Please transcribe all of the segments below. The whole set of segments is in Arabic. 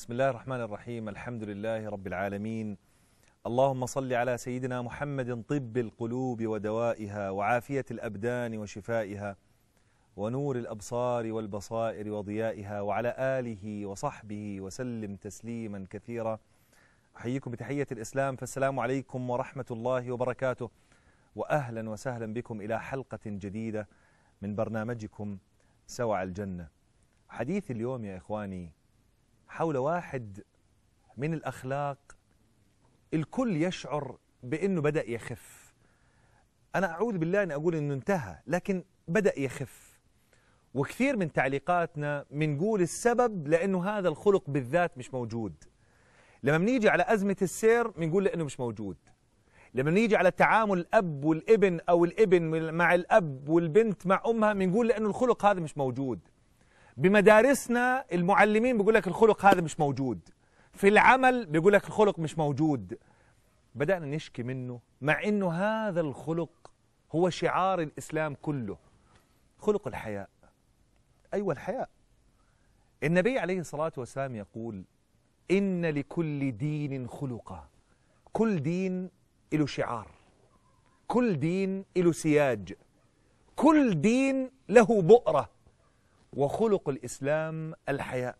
بسم الله الرحمن الرحيم الحمد لله رب العالمين اللهم صل على سيدنا محمد طب القلوب ودوائها وعافية الأبدان وشفائها ونور الأبصار والبصائر وضيائها وعلى آله وصحبه وسلم تسليما كثيرا أحييكم بتحية الإسلام فالسلام عليكم ورحمة الله وبركاته وأهلا وسهلا بكم إلى حلقة جديدة من برنامجكم سوع الجنة حديث اليوم يا إخواني حول واحد من الأخلاق الكل يشعر بأنه بدأ يخف أنا أعوذ بالله أن أقول أنه انتهى لكن بدأ يخف وكثير من تعليقاتنا بنقول السبب لأنه هذا الخلق بالذات مش موجود لما بنيجي على أزمة السير بنقول لأنه مش موجود لما نيجي على تعامل الأب والابن أو الابن مع الأب والبنت مع أمها بنقول لأنه الخلق هذا مش موجود بمدارسنا المعلمين بيقول لك الخلق هذا مش موجود في العمل بيقول لك الخلق مش موجود بدأنا نشكي منه مع أنه هذا الخلق هو شعار الإسلام كله خلق الحياء أيوة الحياء النبي عليه الصلاة والسلام يقول إن لكل دين خلقة كل دين له شعار كل دين له سياج كل دين له بؤرة وخلق الإسلام الحياء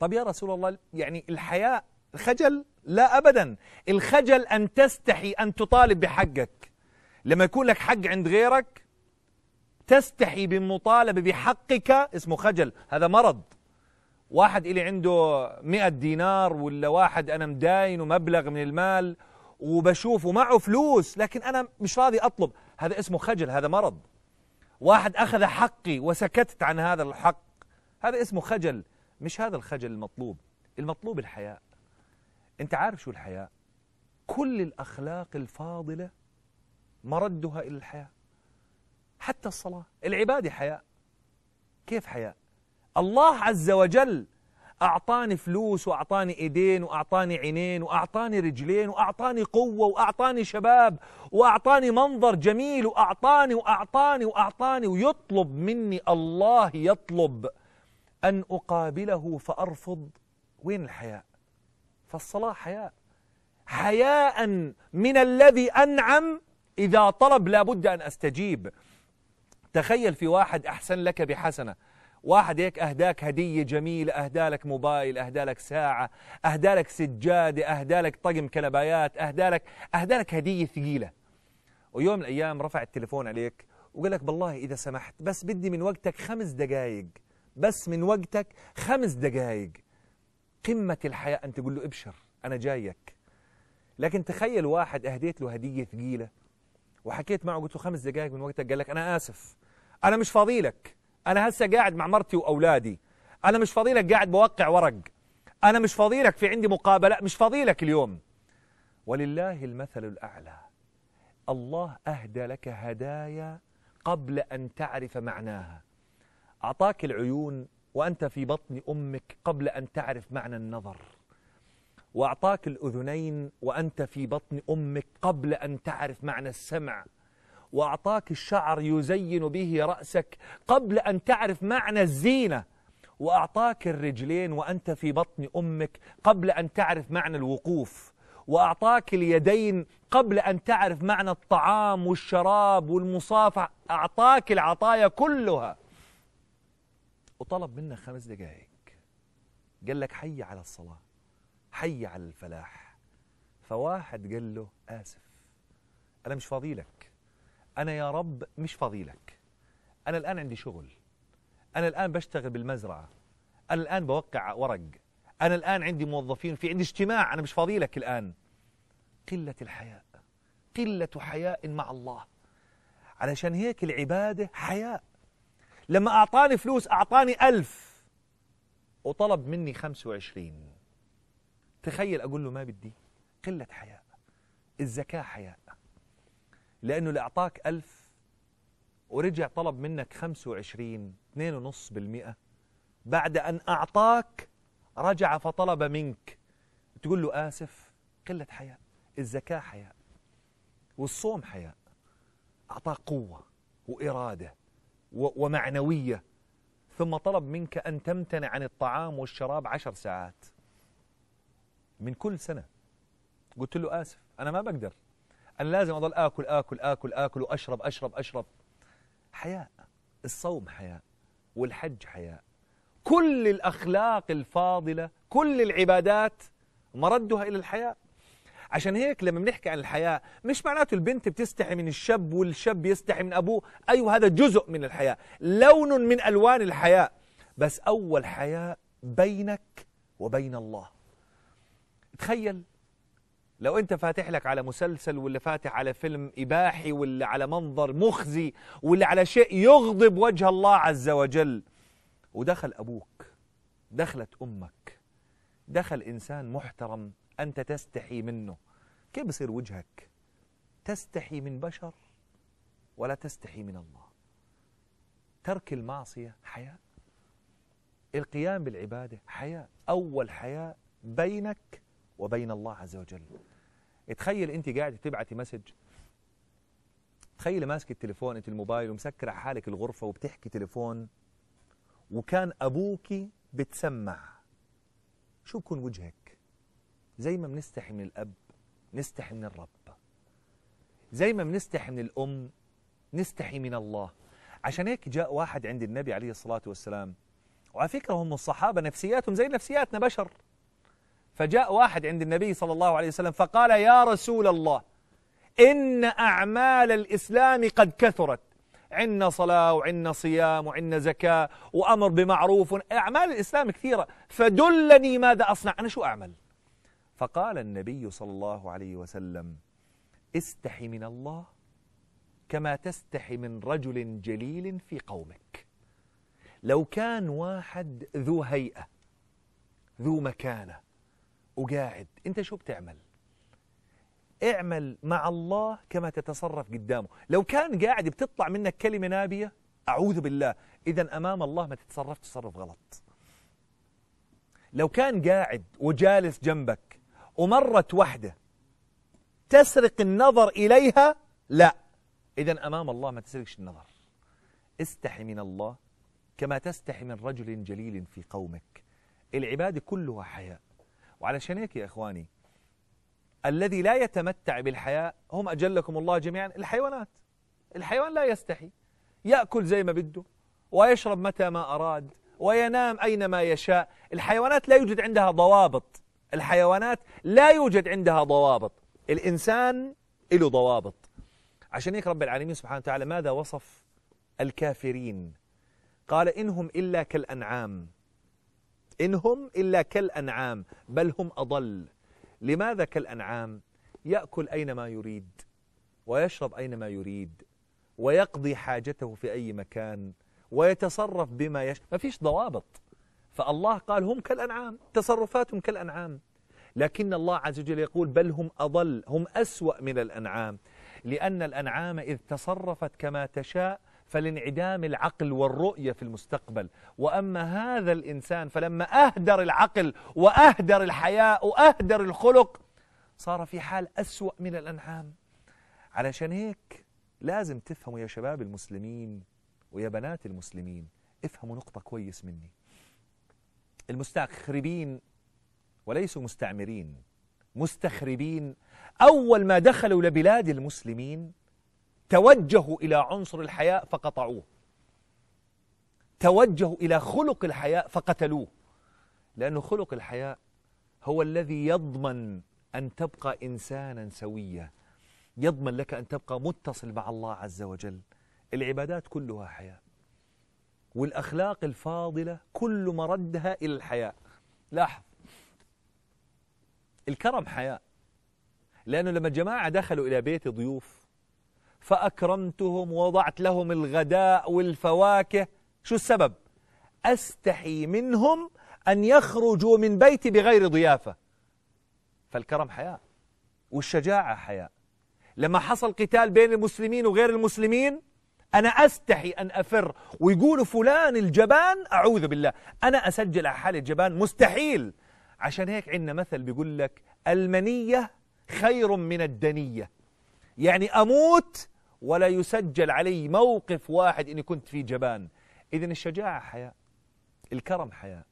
طب يا رسول الله يعني الحياء الخجل لا أبدا الخجل أن تستحي أن تطالب بحقك لما يكون لك حق عند غيرك تستحي بالمطالبة بحقك اسمه خجل هذا مرض واحد إلي عنده مئة دينار ولا واحد أنا مداين ومبلغ من المال وبشوفه معه فلوس لكن أنا مش راضي أطلب هذا اسمه خجل هذا مرض واحد أخذ حقي وسكتت عن هذا الحق هذا اسمه خجل مش هذا الخجل المطلوب المطلوب الحياء أنت عارف شو الحياء كل الأخلاق الفاضلة مردها إلى الحياء حتى الصلاة العبادة حياء كيف حياء الله عز وجل أعطاني فلوس وأعطاني إيدين وأعطاني عينين وأعطاني رجلين وأعطاني قوة وأعطاني شباب وأعطاني منظر جميل وأعطاني وأعطاني وأعطاني ويطلب مني الله يطلب أن أقابله فأرفض وين الحياء فالصلاة حياء حياء من الذي أنعم إذا طلب لابد أن أستجيب تخيل في واحد أحسن لك بحسنة واحد هيك أهداك هدية جميلة أهدالك موبايل أهدالك ساعة أهدالك سجادة أهدالك طقم كنبايات أهدالك أهدالك هدية ثقيلة ويوم من الأيام رفع التليفون عليك وقال لك بالله إذا سمحت بس بدي من وقتك خمس دقايق بس من وقتك خمس دقايق قمة الحياة أن تقول له ابشر أنا جايك لكن تخيل واحد أهديت له هدية ثقيلة وحكيت معه قلت له خمس دقائق من وقتك قال لك أنا آسف أنا مش فاضي لك أنا هسه قاعد مع مرتي وأولادي أنا مش فضيلك قاعد بوقع ورق أنا مش فضيلك في عندي مقابلة مش فضيلك اليوم ولله المثل الأعلى الله أهدى لك هدايا قبل أن تعرف معناها أعطاك العيون وأنت في بطن أمك قبل أن تعرف معنى النظر وأعطاك الأذنين وأنت في بطن أمك قبل أن تعرف معنى السمع وأعطاك الشعر يزين به رأسك قبل أن تعرف معنى الزينة وأعطاك الرجلين وأنت في بطن أمك قبل أن تعرف معنى الوقوف وأعطاك اليدين قبل أن تعرف معنى الطعام والشراب والمصافحة أعطاك العطايا كلها وطلب منك خمس دقائق قال لك حي على الصلاة حي على الفلاح فواحد قال له آسف أنا مش فاضيلك أنا يا رب مش فضيلك أنا الآن عندي شغل أنا الآن بشتغل بالمزرعة أنا الآن بوقع ورق أنا الآن عندي موظفين في عندي اجتماع أنا مش فضيلك الآن قلة الحياء قلة حياء مع الله علشان هيك العبادة حياء لما أعطاني فلوس أعطاني ألف وطلب مني خمسة وعشرين تخيل أقول له ما بدي قلة حياء الزكاة حياء لأنه اللي أعطاك ألف ورجع طلب منك 25 2.5% بعد أن أعطاك رجع فطلب منك تقول له آسف قلة حياء الزكاة حياء والصوم حياء أعطاك قوة وإرادة ومعنوية ثم طلب منك أن تمتنع عن الطعام والشراب عشر ساعات من كل سنة قلت له آسف أنا ما بقدر أنا لازم أضل آكل آكل آكل آكل وأشرب أشرب أشرب حياء الصوم حياء والحج حياء كل الأخلاق الفاضلة كل العبادات مردها إلى الحياء عشان هيك لما بنحكي عن الحياء مش معناته البنت بتستحي من الشاب والشاب يستحي من أبوه أيوة هذا جزء من الحياء لون من ألوان الحياء بس أول حياء بينك وبين الله تخيل لو انت فاتح لك على مسلسل ولا فاتح على فيلم اباحي ولا على منظر مخزي ولا على شيء يغضب وجه الله عز وجل ودخل ابوك دخلت امك دخل انسان محترم انت تستحي منه كيف بصير وجهك تستحي من بشر ولا تستحي من الله ترك المعصيه حياه القيام بالعباده حياه اول حياه بينك وبين الله عز وجل تخيل انت قاعد تبعتي مسج تخيل ماسك التليفون انت الموبايل ومسكر على حالك الغرفة وبتحكي تليفون وكان أبوك بتسمع شو بكون وجهك زي ما بنستحي من الأب نستحي من الرب زي ما بنستحي من الأم نستحي من الله عشان هيك جاء واحد عند النبي عليه الصلاة والسلام وعلى فكرة هم الصحابة نفسياتهم زي نفسياتنا بشر فجاء واحد عند النبي صلى الله عليه وسلم فقال يا رسول الله إن أعمال الإسلام قد كثرت عنا صلاة وعنا صيام وعنا زكاة وأمر بمعروف أعمال الإسلام كثيرة فدلني ماذا أصنع أنا شو أعمل فقال النبي صلى الله عليه وسلم استحي من الله كما تستحي من رجل جليل في قومك لو كان واحد ذو هيئة ذو مكانة وقاعد انت شو بتعمل اعمل مع الله كما تتصرف قدامه لو كان قاعد بتطلع منك كلمة نابية أعوذ بالله إذا أمام الله ما تتصرف تصرف غلط لو كان قاعد وجالس جنبك ومرت وحدة تسرق النظر إليها لا إذا أمام الله ما تسرقش النظر استحي من الله كما تستحي من رجل جليل في قومك العبادة كلها حياء وعلشان هيك يا إخواني الذي لا يتمتع بالحياة هم أجلكم الله جميعا الحيوانات الحيوان لا يستحي يأكل زي ما بده ويشرب متى ما أراد وينام أينما يشاء الحيوانات لا يوجد عندها ضوابط الحيوانات لا يوجد عندها ضوابط الإنسان له ضوابط عشان هيك رب العالمين سبحانه وتعالى ماذا وصف الكافرين قال إنهم إلا كالأنعام إن هم إلا كالأنعام بل هم أضل لماذا كالأنعام يأكل أينما يريد ويشرب أينما يريد ويقضي حاجته في أي مكان ويتصرف بما يش ما فيش ضوابط فالله قال هم كالأنعام تصرفاتهم كالأنعام لكن الله عز وجل يقول بل هم أضل هم أسوأ من الأنعام لأن الأنعام إذ تصرفت كما تشاء فلانعدام العقل والرؤية في المستقبل وأما هذا الإنسان فلما أهدر العقل وأهدر الحياء وأهدر الخلق صار في حال أسوأ من الأنعام علشان هيك لازم تفهموا يا شباب المسلمين ويا بنات المسلمين افهموا نقطة كويس مني المستخربين وليسوا مستعمرين مستخربين أول ما دخلوا لبلاد المسلمين توجهوا إلى عنصر الحياء فقطعوه توجهوا إلى خلق الحياء فقتلوه لأن خلق الحياء هو الذي يضمن أن تبقى إنسانا سويا يضمن لك أن تبقى متصل مع الله عز وجل العبادات كلها حياء والأخلاق الفاضلة كل مردها إلى الحياء لاحظ الكرم حياء لأنه لما جماعة دخلوا إلى بيت ضيوف فأكرمتهم ووضعت لهم الغداء والفواكه شو السبب؟ أستحي منهم أن يخرجوا من بيتي بغير ضيافة فالكرم حياء والشجاعة حياء لما حصل قتال بين المسلمين وغير المسلمين أنا أستحي أن أفر ويقولوا فلان الجبان أعوذ بالله أنا أسجل على حال الجبان مستحيل عشان هيك عندنا مثل بيقول لك المنية خير من الدنية يعني أموت ولا يسجل علي موقف واحد إني كنت فيه جبان إذا الشجاعة حياء الكرم حياء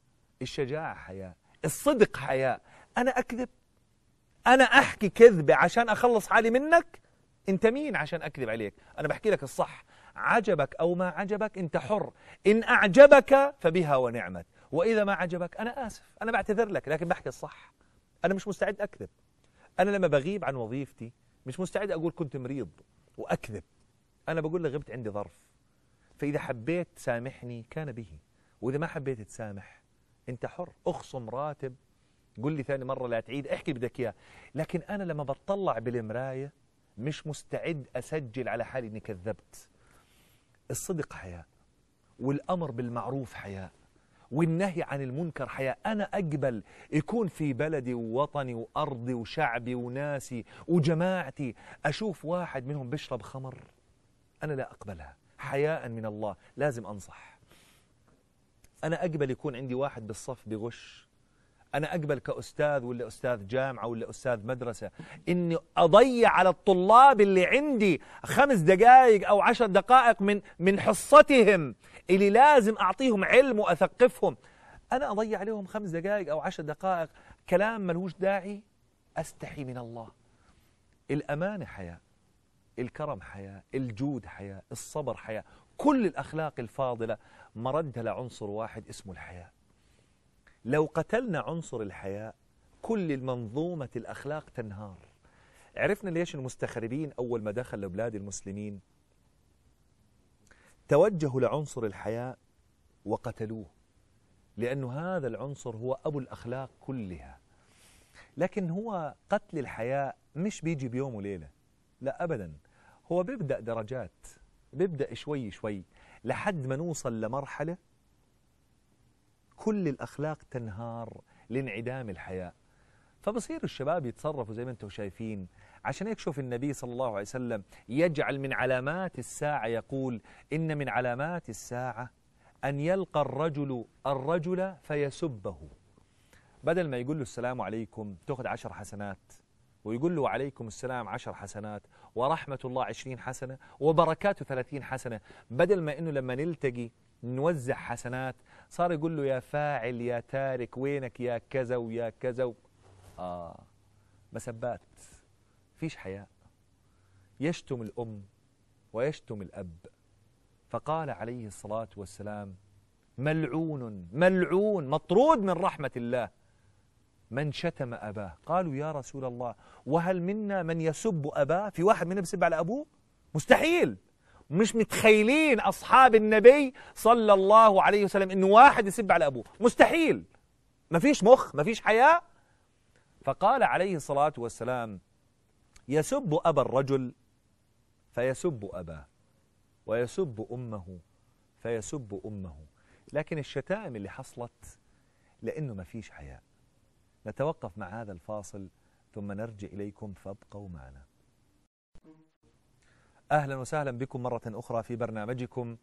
الشجاعة حياء الصدق حياء أنا أكذب أنا أحكي كذبة عشان أخلص حالي منك أنت مين عشان أكذب عليك أنا بحكي لك الصح عجبك أو ما عجبك أنت حر إن أعجبك فبها ونعمت وإذا ما عجبك أنا آسف أنا بعتذر لك لكن بحكي الصح أنا مش مستعد أكذب أنا لما بغيب عن وظيفتي مش مستعد أقول كنت مريض واكذب انا بقول له غبت عندي ظرف فاذا حبيت تسامحني كان به واذا ما حبيت تسامح انت حر اخصم راتب قل لي ثاني مره لا تعيد احكي بدك اياه لكن انا لما بتطلع بالمرايه مش مستعد اسجل على حالي اني كذبت الصدق حياه والامر بالمعروف حياه والنهي عن المنكر حياة أنا أقبل يكون في بلدي ووطني وأرضي وشعبي وناسي وجماعتي أشوف واحد منهم بيشرب خمر أنا لا أقبلها حياء من الله لازم أنصح أنا أقبل يكون عندي واحد بالصف بغش أنا أقبل كأستاذ ولا أستاذ جامعة ولا أستاذ مدرسة إني أضيع على الطلاب اللي عندي خمس دقائق أو عشر دقائق من من حصتهم اللي لازم أعطيهم علم وأثقفهم أنا أضيع عليهم خمس دقائق أو عشر دقائق كلام ملوش داعي أستحي من الله الأمانة حياة الكرم حياة الجود حياة الصبر حياة كل الأخلاق الفاضلة مردها لعنصر واحد اسمه الحياة لو قتلنا عنصر الحياء كل المنظومة الأخلاق تنهار عرفنا ليش المستخربين أول ما دخلوا بلاد المسلمين توجهوا لعنصر الحياء وقتلوه لأنه هذا العنصر هو أبو الأخلاق كلها لكن هو قتل الحياء مش بيجي بيوم وليلة لا أبدا هو بيبدأ درجات بيبدأ شوي شوي لحد ما نوصل لمرحلة كل الأخلاق تنهار لانعدام الحياء فبصير الشباب يتصرفوا زي ما انتم شايفين عشان هيك شوف النبي صلى الله عليه وسلم يجعل من علامات الساعة يقول إن من علامات الساعة أن يلقى الرجل الرجل فيسبه بدل ما يقول له السلام عليكم تأخذ عشر حسنات ويقول له عليكم السلام عشر حسنات ورحمة الله عشرين حسنة وبركاته ثلاثين حسنة بدل ما أنه لما نلتقي نوزع حسنات صار يقول له يا فاعل يا تارك وينك يا كذا ويا كذا و... آه مسبات فيش حياء يشتم الأم ويشتم الأب فقال عليه الصلاة والسلام ملعون ملعون مطرود من رحمة الله من شتم أباه قالوا يا رسول الله وهل منا من يسب أباه في واحد منا بسب على أبوه مستحيل مش متخيلين أصحاب النبي صلى الله عليه وسلم إن واحد يسب على أبوه مستحيل ما فيش مخ ما فيش حياة فقال عليه الصلاة والسلام يسب أبا الرجل فيسب أباه ويسب أمه فيسب أمه لكن الشتائم اللي حصلت لأنه ما فيش حياء نتوقف مع هذا الفاصل ثم نرجع إليكم فابقوا معنا أهلا وسهلا بكم مرة أخرى في برنامجكم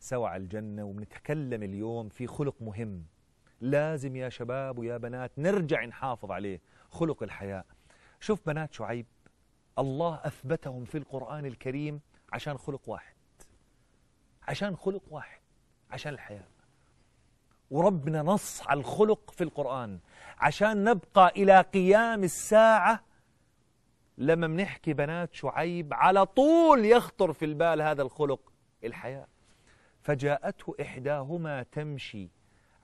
سوع على الجنة وبنتكلم اليوم في خلق مهم لازم يا شباب ويا بنات نرجع نحافظ عليه خلق الحياء شوف بنات شعيب الله أثبتهم في القرآن الكريم عشان خلق واحد عشان خلق واحد عشان الحياء وربنا نص على الخلق في القرآن عشان نبقى إلى قيام الساعة لما بنحكي بنات شعيب على طول يخطر في البال هذا الخلق الحياء فجاءته إحداهما تمشي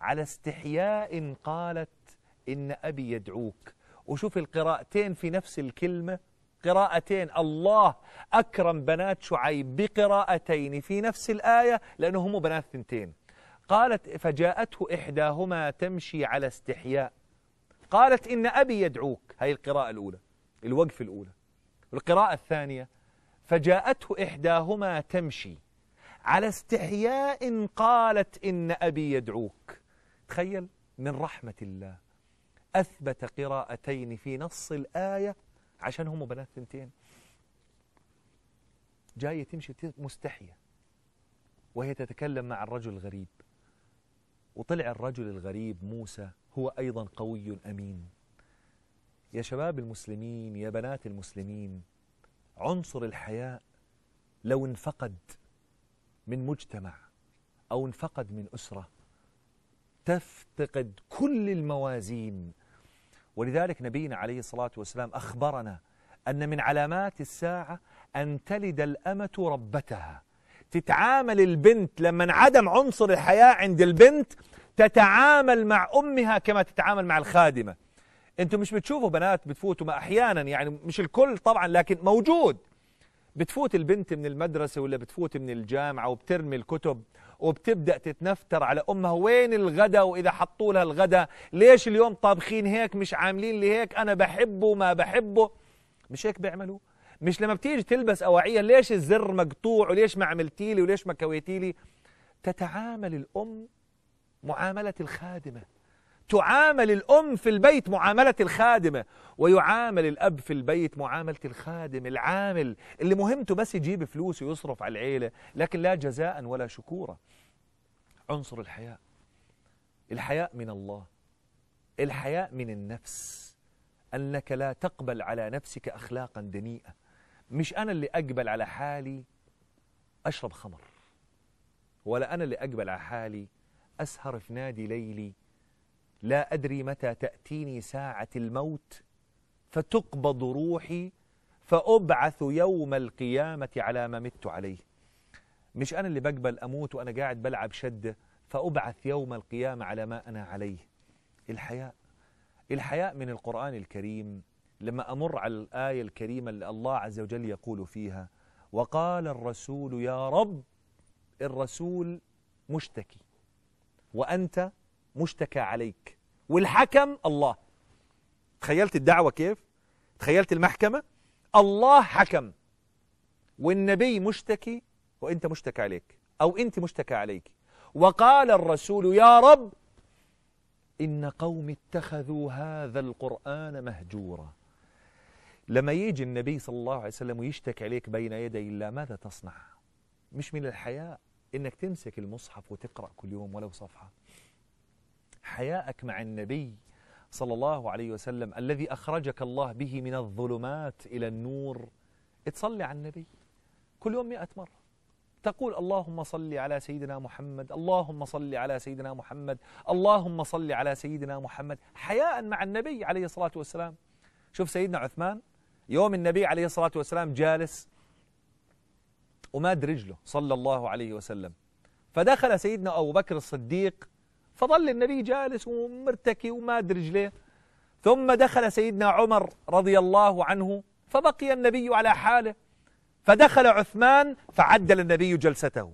على استحياء قالت إن أبي يدعوك وشوف القراءتين في نفس الكلمة قراءتين الله أكرم بنات شعيب بقراءتين في نفس الآية لأنهم بنات ثنتين قالت فجاءته إحداهما تمشي على استحياء قالت إن أبي يدعوك هذه القراءة الأولى الوقفة الأولى القراءة الثانية فجاءته إحداهما تمشي على استحياء قالت إن أبي يدعوك تخيل من رحمة الله أثبت قراءتين في نص الآية عشان هم بنات ثنتين جاية تمشي مستحية وهي تتكلم مع الرجل الغريب وطلع الرجل الغريب موسى هو أيضا قوي أمين يا شباب المسلمين يا بنات المسلمين عنصر الحياء لو انفقد من مجتمع أو انفقد من أسرة تفتقد كل الموازين ولذلك نبينا عليه الصلاة والسلام أخبرنا أن من علامات الساعة أن تلد الأمة ربتها تتعامل البنت لما انعدم عنصر الحياة عند البنت تتعامل مع أمها كما تتعامل مع الخادمة انتم مش بتشوفوا بنات بتفوتوا ما احيانا يعني مش الكل طبعا لكن موجود بتفوت البنت من المدرسة ولا بتفوت من الجامعة وبترمي الكتب وبتبدأ تتنفتر على أمها وين الغدا وإذا حطوا لها الغدا ليش اليوم طابخين هيك مش عاملين لي هيك أنا بحبه ما بحبه مش هيك بيعملوا مش لما بتيجي تلبس أواعيها ليش الزر مقطوع وليش ما عملتي لي وليش ما كويتي لي تتعامل الأم معاملة الخادمة تعامل الأم في البيت معاملة الخادمة ويعامل الأب في البيت معاملة الخادم العامل اللي مهمته بس يجيب فلوس ويصرف على العيلة لكن لا جزاء ولا شكورا عنصر الحياء الحياء من الله الحياء من النفس أنك لا تقبل على نفسك أخلاقا دنيئة مش أنا اللي أقبل على حالي أشرب خمر ولا أنا اللي أقبل على حالي أسهر في نادي ليلي لا أدري متى تأتيني ساعة الموت فتقبض روحي فأبعث يوم القيامة على ما مت عليه مش أنا اللي بقبل أموت وأنا قاعد بلعب شدة فأبعث يوم القيامة على ما أنا عليه الحياء الحياء من القرآن الكريم لما أمر على الآية الكريمة اللي الله عز وجل يقول فيها وقال الرسول يا رب الرسول مشتكي وأنت مشتكى عليك والحكم الله تخيلت الدعوة كيف تخيلت المحكمة الله حكم والنبي مشتكي وانت مشتكى عليك او انت مشتكى عليك وقال الرسول يا رب إن قوم اتخذوا هذا القرآن مهجورا لما يجي النبي صلى الله عليه وسلم ويشتكي عليك بين يدي الله ماذا تصنع مش من الحياء إنك تمسك المصحف وتقرأ كل يوم ولو صفحة حياءك مع النبي صلى الله عليه وسلم الذي أخرجك الله به من الظلمات إلى النور تصلي على النبي كل يوم مئة مرة تقول اللهم صل على سيدنا محمد اللهم صل على سيدنا محمد اللهم صل على سيدنا محمد حياء مع النبي عليه الصلاة والسلام شوف سيدنا عثمان يوم النبي عليه الصلاة والسلام جالس وماد رجله صلى الله عليه وسلم فدخل سيدنا أبو بكر الصديق فظل النبي جالس ومرتكي وماد رجليه ثم دخل سيدنا عمر رضي الله عنه فبقي النبي على حاله فدخل عثمان فعدل النبي جلسته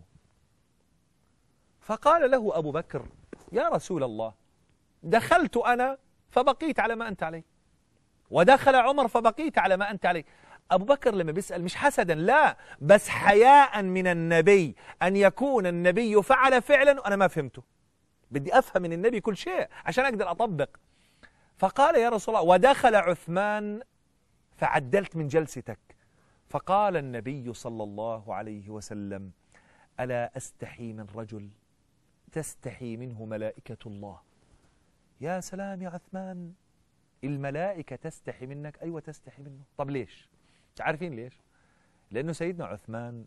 فقال له أبو بكر يا رسول الله دخلت أنا فبقيت على ما أنت عليه ودخل عمر فبقيت على ما أنت عليه أبو بكر لما بيسأل مش حسدا لا بس حياء من النبي أن يكون النبي فعل فعلا وأنا ما فهمته بدي أفهم من النبي كل شيء عشان أقدر أطبق فقال يا رسول الله ودخل عثمان فعدلت من جلستك فقال النبي صلى الله عليه وسلم ألا أستحي من رجل تستحي منه ملائكة الله يا سلام يا عثمان الملائكة تستحي منك أيوة تستحي منه طب ليش عارفين ليش لأنه سيدنا عثمان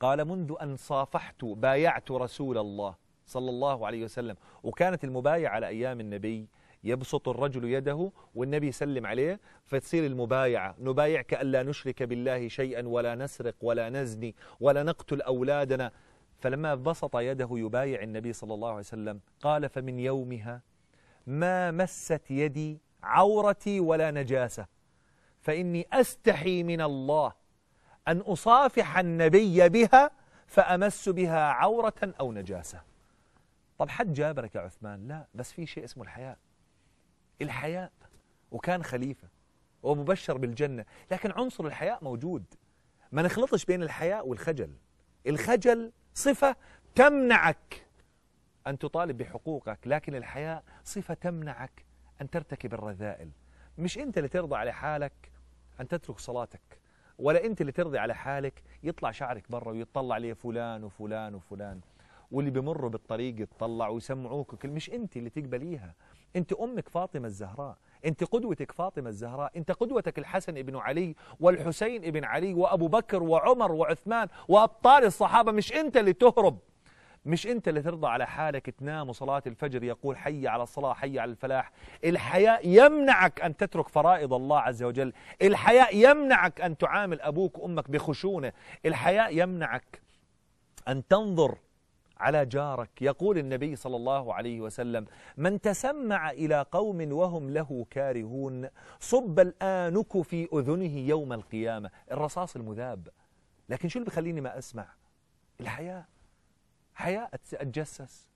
قال منذ أن صافحت بايعت رسول الله صلى الله عليه وسلم وكانت المبايعة على أيام النبي يبسط الرجل يده والنبي يسلم عليه فتصير المبايعة نبايعك ألا نشرك بالله شيئا ولا نسرق ولا نزني ولا نقتل أولادنا فلما بسط يده يبايع النبي صلى الله عليه وسلم قال فمن يومها ما مست يدي عورتي ولا نجاسة فإني أستحي من الله أن أصافح النبي بها فأمس بها عورة أو نجاسة طب حد جابرك يا عثمان لا بس في شيء اسمه الحياء الحياء وكان خليفة ومبشر بالجنة لكن عنصر الحياء موجود ما نخلطش بين الحياء والخجل الخجل صفة تمنعك أن تطالب بحقوقك لكن الحياء صفة تمنعك أن ترتكب الرذائل مش أنت اللي ترضى على حالك أن تترك صلاتك ولا أنت اللي ترضي على حالك يطلع شعرك برا ويطلع لي فلان وفلان وفلان واللي بمروا بالطريق يتطلعوا ويسمعوك وكل مش انت اللي تقبليها انت امك فاطمه الزهراء انت قدوتك فاطمه الزهراء انت قدوتك الحسن ابن علي والحسين ابن علي وابو بكر وعمر وعثمان وابطال الصحابه مش انت اللي تهرب مش انت اللي ترضى على حالك تنام وصلاة الفجر يقول حي على الصلاة حي على الفلاح الحياء يمنعك أن تترك فرائض الله عز وجل الحياء يمنعك أن تعامل أبوك وأمك بخشونة الحياء يمنعك أن تنظر على جارك يقول النبي صلى الله عليه وسلم من تسمع إلى قوم وهم له كارهون صب الآنك في أذنه يوم القيامة الرصاص المذاب لكن شو اللي بخليني ما أسمع الحياة حياة أتجسس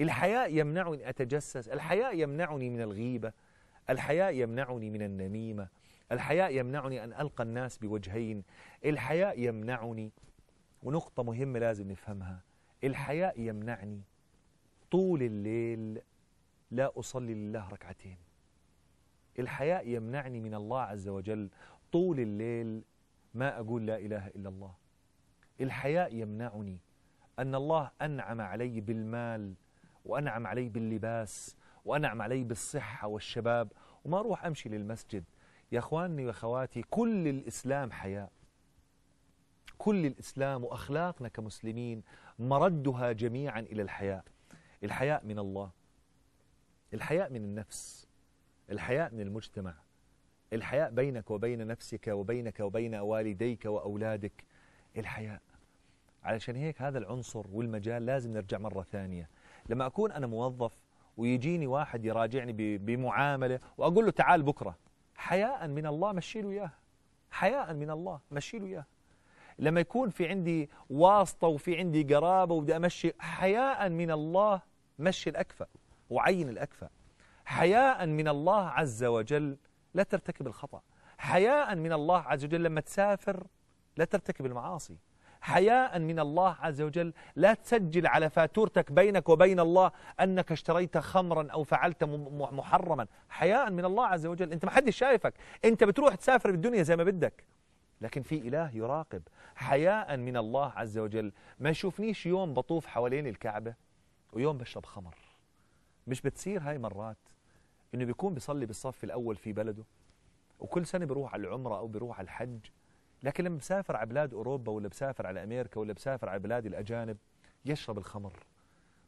الحياء يمنعني أتجسس الحياء يمنعني من الغيبة الحياء يمنعني من النميمة الحياء يمنعني أن ألقى الناس بوجهين الحياء يمنعني ونقطة مهمة لازم نفهمها الحياء يمنعني طول الليل لا أصلي لله ركعتين الحياء يمنعني من الله عز وجل طول الليل ما أقول لا إله إلا الله الحياء يمنعني أن الله أنعم علي بالمال وأنعم علي باللباس وأنعم علي بالصحة والشباب وما أروح أمشي للمسجد يا أخواني وأخواتي كل الإسلام حياء كل الإسلام وأخلاقنا كمسلمين مردها جميعا إلى الحياء الحياء من الله الحياء من النفس الحياء من المجتمع الحياء بينك وبين نفسك وبينك وبين والديك وأولادك الحياء علشان هيك هذا العنصر والمجال لازم نرجع مرة ثانية لما أكون أنا موظف ويجيني واحد يراجعني بمعاملة وأقول له تعال بكرة حياء من الله مشيله إياه حياء من الله مشيله إياه لما يكون في عندي واسطة وفي عندي قرابة وبدي أمشي حياء من الله مشي الأكفى وعين الأكفى حياء من الله عز وجل لا ترتكب الخطأ حياء من الله عز وجل لما تسافر لا ترتكب المعاصي حياء من الله عز وجل لا تسجل على فاتورتك بينك وبين الله أنك اشتريت خمرا أو فعلت محرما حياء من الله عز وجل أنت ما حدش شايفك أنت بتروح تسافر بالدنيا زي ما بدك لكن في إله يراقب حياء من الله عز وجل ما يشوفنيش يوم بطوف حوالين الكعبة ويوم بشرب خمر مش بتصير هاي مرات انه بيكون بيصلي بالصف الاول في بلده وكل سنه بروح على العمره او بروح على الحج لكن لما بسافر على بلاد اوروبا ولا بسافر على امريكا ولا بسافر على بلاد الاجانب يشرب الخمر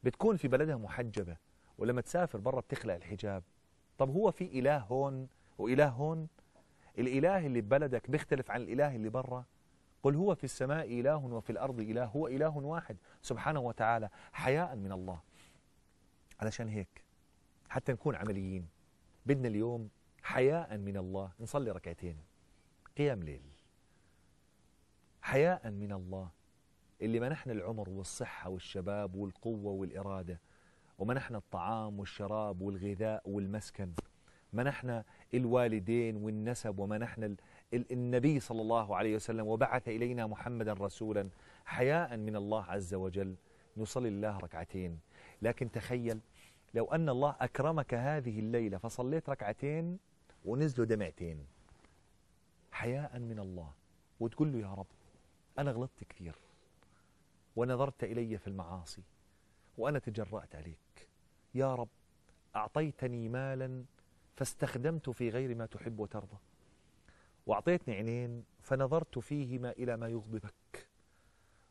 بتكون في بلدها محجبه ولما تسافر برا بتخلع الحجاب طب هو في اله هون واله هون الإله اللي ببلدك بيختلف عن الإله اللي برا قل هو في السماء إله وفي الأرض إله هو إله واحد سبحانه وتعالى حياء من الله علشان هيك حتى نكون عمليين بدنا اليوم حياء من الله نصلي ركعتين قيام ليل حياء من الله اللي منحنا العمر والصحة والشباب والقوة والإرادة ومنحنا الطعام والشراب والغذاء والمسكن منحنا الوالدين والنسب ومنحنا النبي صلى الله عليه وسلم وبعث إلينا محمدا رسولا حياء من الله عز وجل نصلي الله ركعتين لكن تخيل لو أن الله أكرمك هذه الليلة فصليت ركعتين ونزلوا دمعتين حياء من الله وتقول له يا رب أنا غلطت كثير ونظرت إلي في المعاصي وأنا تجرأت عليك يا رب أعطيتني مالا فاستخدمت في غير ما تحب وترضى وأعطيتني عينين فنظرت فيهما إلى ما يغضبك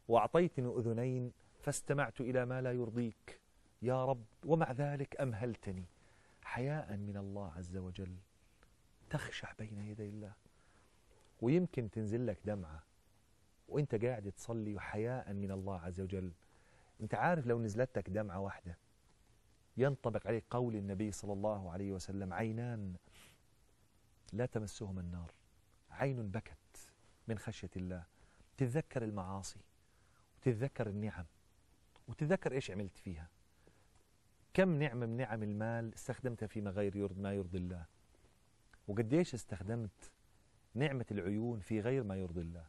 وأعطيتني أذنين فاستمعت إلى ما لا يرضيك يا رب ومع ذلك أمهلتني حياء من الله عز وجل تخشع بين يدي الله ويمكن تنزل لك دمعة وانت قاعد تصلي وحياء من الله عز وجل انت عارف لو نزلتك دمعة واحدة ينطبق عليه قول النبي صلى الله عليه وسلم عينان لا تمسهما النار عين بكت من خشية الله تتذكر المعاصي وتتذكر النعم وتتذكر إيش عملت فيها كم نعمة من نعم المال استخدمتها فيما غير يرضي ما يرضي الله وقديش استخدمت نعمة العيون في غير ما يرضي الله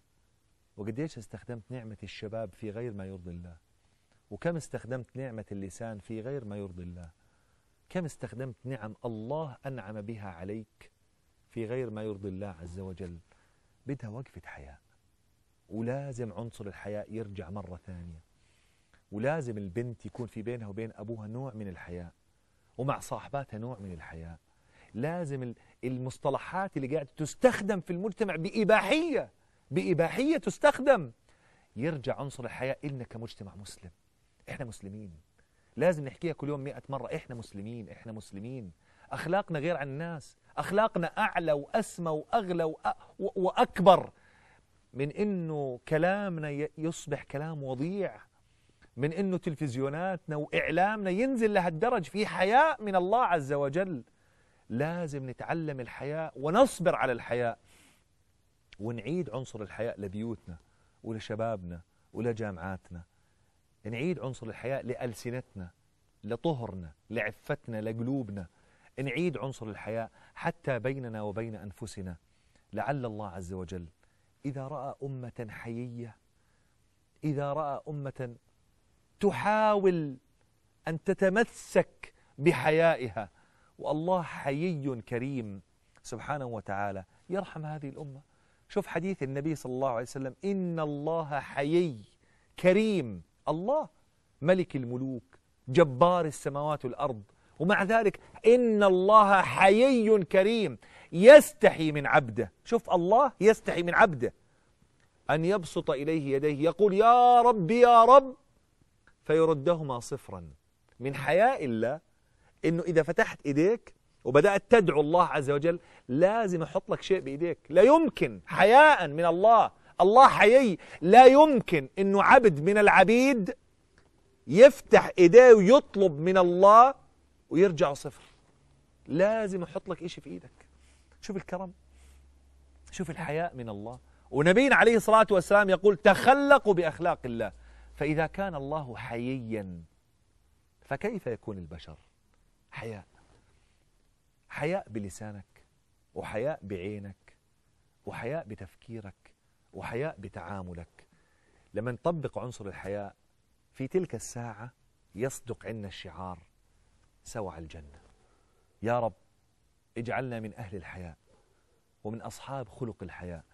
وقديش استخدمت نعمة الشباب في غير ما يرضي الله وكم استخدمت نعمة اللسان في غير ما يرضي الله كم استخدمت نعم الله أنعم بها عليك في غير ما يرضي الله عز وجل بدها وقفة حياء ولازم عنصر الحياء يرجع مرة ثانية ولازم البنت يكون في بينها وبين أبوها نوع من الحياء ومع صاحباتها نوع من الحياء لازم المصطلحات اللي قاعدة تستخدم في المجتمع بإباحية بإباحية تستخدم يرجع عنصر الحياء إلنا كمجتمع مسلم احنا مسلمين لازم نحكيها كل يوم مئة مرة احنا مسلمين احنا مسلمين اخلاقنا غير عن الناس اخلاقنا اعلى واسمى واغلى واكبر من انه كلامنا يصبح كلام وضيع من انه تلفزيوناتنا واعلامنا ينزل لهالدرج في حياء من الله عز وجل لازم نتعلم الحياء ونصبر على الحياء ونعيد عنصر الحياء لبيوتنا ولشبابنا ولجامعاتنا نعيد عنصر الحياة لألسنتنا لطهرنا لعفتنا لقلوبنا نعيد عنصر الحياة حتى بيننا وبين أنفسنا لعل الله عز وجل إذا رأى أمة حيية إذا رأى أمة تحاول أن تتمسك بحيائها والله حيي كريم سبحانه وتعالى يرحم هذه الأمة شوف حديث النبي صلى الله عليه وسلم إن الله حيي كريم الله ملك الملوك جبار السماوات والأرض ومع ذلك إن الله حيي كريم يستحي من عبده شوف الله يستحي من عبده أن يبسط إليه يديه يقول يا رب يا رب فيردهما صفرا من حياء الله أنه إذا فتحت إيديك وبدأت تدعو الله عز وجل لازم أحط لك شيء بإيديك لا يمكن حياء من الله الله حيي لا يمكن انه عبد من العبيد يفتح ايديه ويطلب من الله ويرجع صفر لازم يحط لك شيء في ايدك شوف الكرم شوف الحياء من الله ونبينا عليه الصلاة والسلام يقول تخلقوا بأخلاق الله فإذا كان الله حييا فكيف يكون البشر حياء حياء بلسانك وحياء بعينك وحياء بتفكيرك وحياء بتعاملك لما نطبق عنصر الحياء في تلك الساعة يصدق عنا الشعار سوى الجنة يا رب اجعلنا من أهل الحياء ومن أصحاب خلق الحياء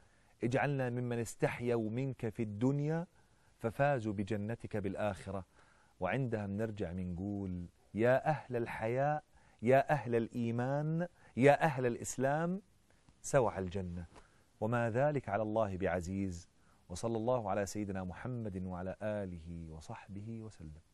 اجعلنا ممن استحيوا منك في الدنيا ففازوا بجنتك بالآخرة وعندها نرجع منقول يا أهل الحياء يا أهل الإيمان يا أهل الإسلام سوى الجنة وما ذلك على الله بعزيز وصلى الله على سيدنا محمد وعلى آله وصحبه وسلم